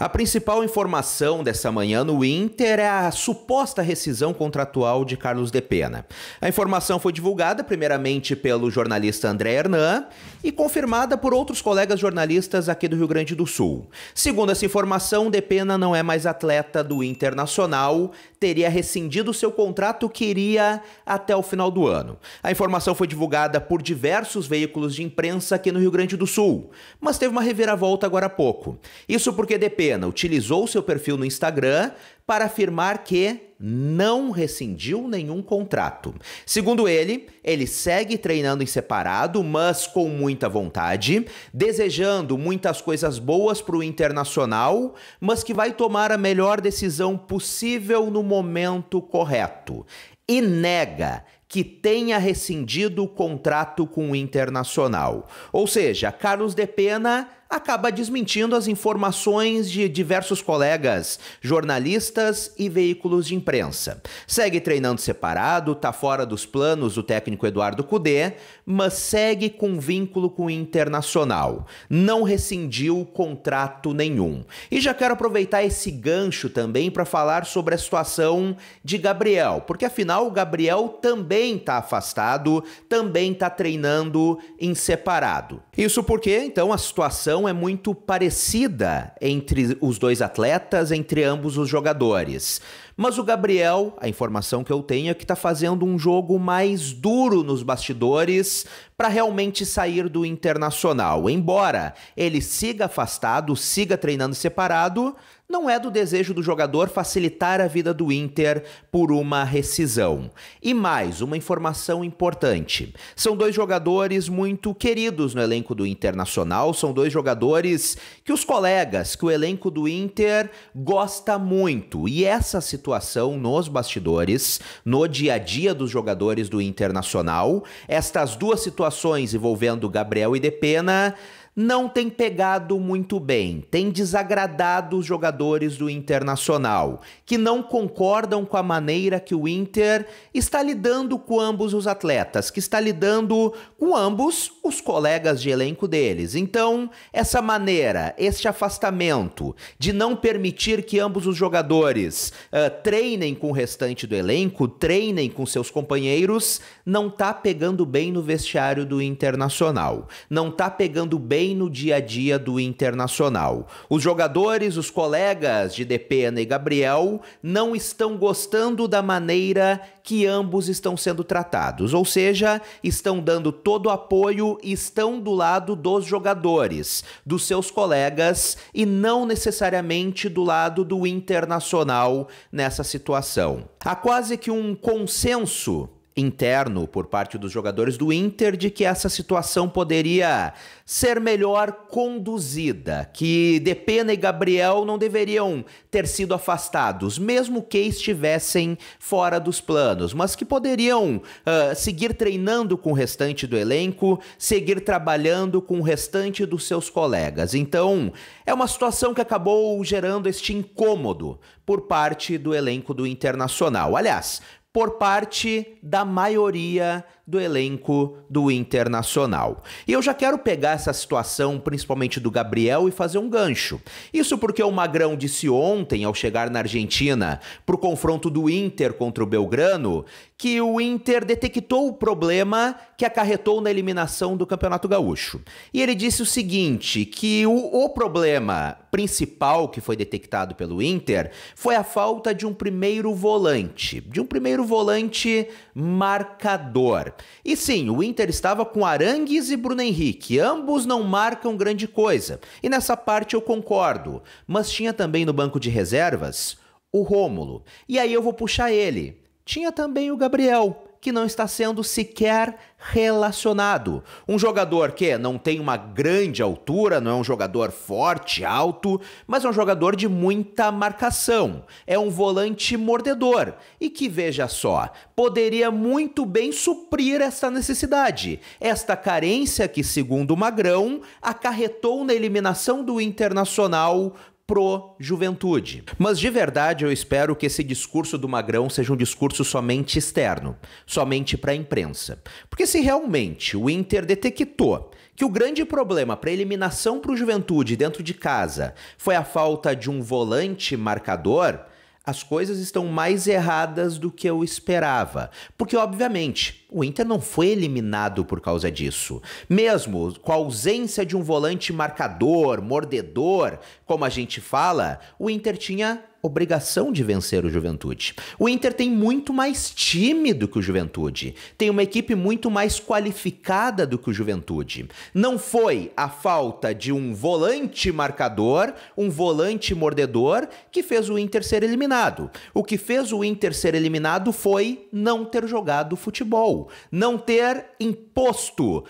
A principal informação dessa manhã no Inter é a suposta rescisão contratual de Carlos De Pena. A informação foi divulgada primeiramente pelo jornalista André Hernan e confirmada por outros colegas jornalistas aqui do Rio Grande do Sul. Segundo essa informação, De Pena não é mais atleta do Internacional, teria rescindido seu contrato que iria até o final do ano. A informação foi divulgada por diversos veículos de imprensa aqui no Rio Grande do Sul, mas teve uma reviravolta agora há pouco. Isso porque De Pena utilizou seu perfil no Instagram para afirmar que não rescindiu nenhum contrato. Segundo ele, ele segue treinando em separado, mas com muita vontade, desejando muitas coisas boas para o internacional, mas que vai tomar a melhor decisão possível no momento correto. E nega que tenha rescindido o contrato com o internacional. Ou seja, Carlos de Pena acaba desmentindo as informações de diversos colegas, jornalistas e veículos de imprensa. Segue treinando separado, tá fora dos planos do técnico Eduardo Cudê, mas segue com vínculo com o Internacional. Não rescindiu contrato nenhum. E já quero aproveitar esse gancho também para falar sobre a situação de Gabriel, porque afinal o Gabriel também tá afastado, também tá treinando em separado. Isso porque então a situação relação é muito parecida entre os dois atletas, entre ambos os jogadores. Mas o Gabriel, a informação que eu tenho é que tá fazendo um jogo mais duro nos bastidores para realmente sair do internacional. Embora ele siga afastado, siga treinando separado, não é do desejo do jogador facilitar a vida do Inter por uma rescisão. E mais uma informação importante: são dois jogadores muito queridos no elenco do Internacional, são dois jogadores que os colegas, que o elenco do Inter gosta muito. E essa situação situação nos bastidores, no dia a dia dos jogadores do Internacional. Estas duas situações envolvendo Gabriel e Depena. Pena não tem pegado muito bem, tem desagradado os jogadores do Internacional, que não concordam com a maneira que o Inter está lidando com ambos os atletas, que está lidando com ambos os colegas de elenco deles. Então, essa maneira, este afastamento de não permitir que ambos os jogadores uh, treinem com o restante do elenco, treinem com seus companheiros, não tá pegando bem no vestiário do Internacional. Não tá pegando bem no dia a dia do Internacional. Os jogadores, os colegas de Depena e Gabriel não estão gostando da maneira que ambos estão sendo tratados, ou seja, estão dando todo o apoio e estão do lado dos jogadores, dos seus colegas e não necessariamente do lado do Internacional nessa situação. Há quase que um consenso interno por parte dos jogadores do Inter de que essa situação poderia ser melhor conduzida, que Depena e Gabriel não deveriam ter sido afastados, mesmo que estivessem fora dos planos, mas que poderiam uh, seguir treinando com o restante do elenco, seguir trabalhando com o restante dos seus colegas. Então, é uma situação que acabou gerando este incômodo por parte do elenco do Internacional. Aliás, por parte da maioria do elenco do Internacional. E eu já quero pegar essa situação, principalmente do Gabriel, e fazer um gancho. Isso porque o Magrão disse ontem, ao chegar na Argentina, para o confronto do Inter contra o Belgrano, que o Inter detectou o problema que acarretou na eliminação do Campeonato Gaúcho. E ele disse o seguinte: que o, o problema principal que foi detectado pelo Inter foi a falta de um primeiro volante, de um primeiro volante marcador. E sim, o Inter estava com Arangues e Bruno Henrique, ambos não marcam grande coisa, e nessa parte eu concordo, mas tinha também no banco de reservas o Rômulo. E aí eu vou puxar ele. Tinha também o Gabriel que não está sendo sequer relacionado. Um jogador que não tem uma grande altura, não é um jogador forte, alto, mas é um jogador de muita marcação. É um volante mordedor e que, veja só, poderia muito bem suprir essa necessidade, esta carência que, segundo Magrão, acarretou na eliminação do Internacional pró-juventude. Mas de verdade eu espero que esse discurso do Magrão seja um discurso somente externo, somente para a imprensa. Porque se realmente o Inter detectou que o grande problema para eliminação para o Juventude dentro de casa foi a falta de um volante marcador, as coisas estão mais erradas do que eu esperava. Porque, obviamente, o Inter não foi eliminado por causa disso. Mesmo com a ausência de um volante marcador, mordedor, como a gente fala, o Inter tinha obrigação de vencer o Juventude. O Inter tem muito mais time do que o Juventude, tem uma equipe muito mais qualificada do que o Juventude. Não foi a falta de um volante marcador, um volante mordedor, que fez o Inter ser eliminado. O que fez o Inter ser eliminado foi não ter jogado futebol não ter imposto uh,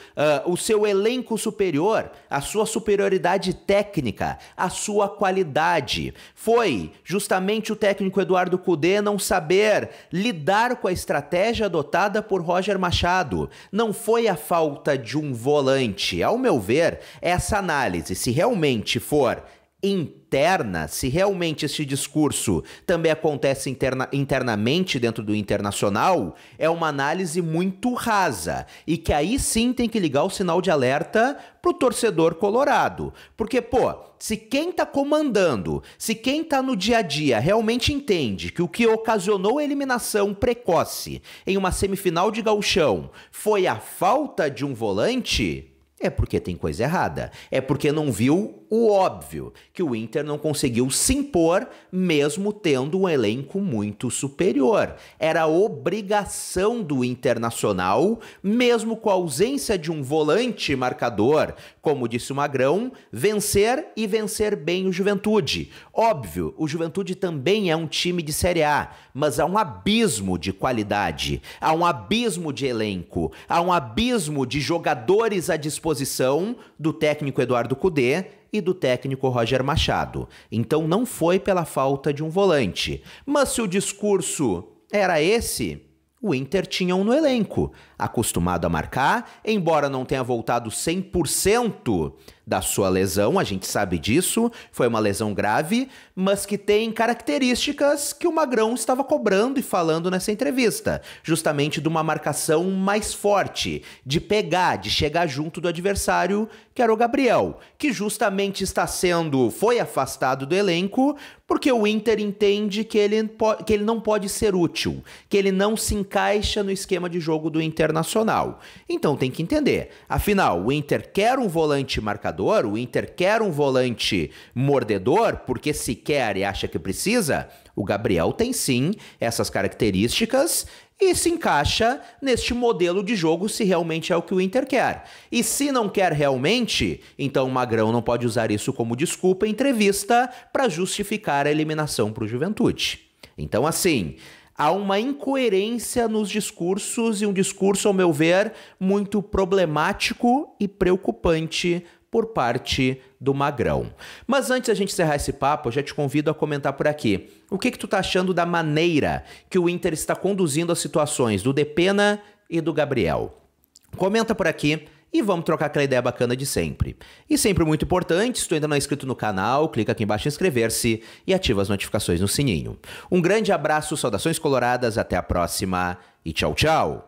o seu elenco superior, a sua superioridade técnica, a sua qualidade. Foi justamente o técnico Eduardo Cudê não saber lidar com a estratégia adotada por Roger Machado. Não foi a falta de um volante. Ao meu ver, essa análise, se realmente for interna, se realmente esse discurso também acontece interna, internamente dentro do internacional, é uma análise muito rasa e que aí sim tem que ligar o sinal de alerta pro torcedor colorado. Porque, pô, se quem tá comandando, se quem tá no dia a dia realmente entende que o que ocasionou a eliminação precoce em uma semifinal de gauchão foi a falta de um volante, é porque tem coisa errada. É porque não viu o óbvio, que o Inter não conseguiu se impor, mesmo tendo um elenco muito superior. Era obrigação do Internacional, mesmo com a ausência de um volante marcador, como disse o Magrão, vencer e vencer bem o Juventude. Óbvio, o Juventude também é um time de Série A, mas há um abismo de qualidade, há um abismo de elenco, há um abismo de jogadores à disposição disposição do técnico Eduardo Cudê e do técnico Roger Machado. Então não foi pela falta de um volante. Mas se o discurso era esse, o Inter tinha um no elenco, acostumado a marcar, embora não tenha voltado 100% da sua lesão, a gente sabe disso, foi uma lesão grave, mas que tem características que o Magrão estava cobrando e falando nessa entrevista, justamente de uma marcação mais forte, de pegar, de chegar junto do adversário, que era o Gabriel, que justamente está sendo, foi afastado do elenco, porque o Inter entende que ele, que ele não pode ser útil, que ele não se encaixa no esquema de jogo do Internacional. Então tem que entender, afinal, o Inter quer um volante marcador jogador, o Inter quer um volante mordedor porque se quer e acha que precisa, o Gabriel tem sim essas características e se encaixa neste modelo de jogo se realmente é o que o Inter quer. E se não quer realmente, então o Magrão não pode usar isso como desculpa em entrevista para justificar a eliminação para o Juventude. Então, assim, há uma incoerência nos discursos e um discurso, ao meu ver, muito problemático e preocupante por parte do Magrão. Mas antes da gente encerrar esse papo, eu já te convido a comentar por aqui. O que que tu tá achando da maneira que o Inter está conduzindo as situações do Depena e do Gabriel? Comenta por aqui e vamos trocar aquela ideia bacana de sempre. E sempre muito importante, se tu ainda não é inscrito no canal, clica aqui embaixo em inscrever-se e ativa as notificações no sininho. Um grande abraço, saudações coloradas, até a próxima e tchau, tchau!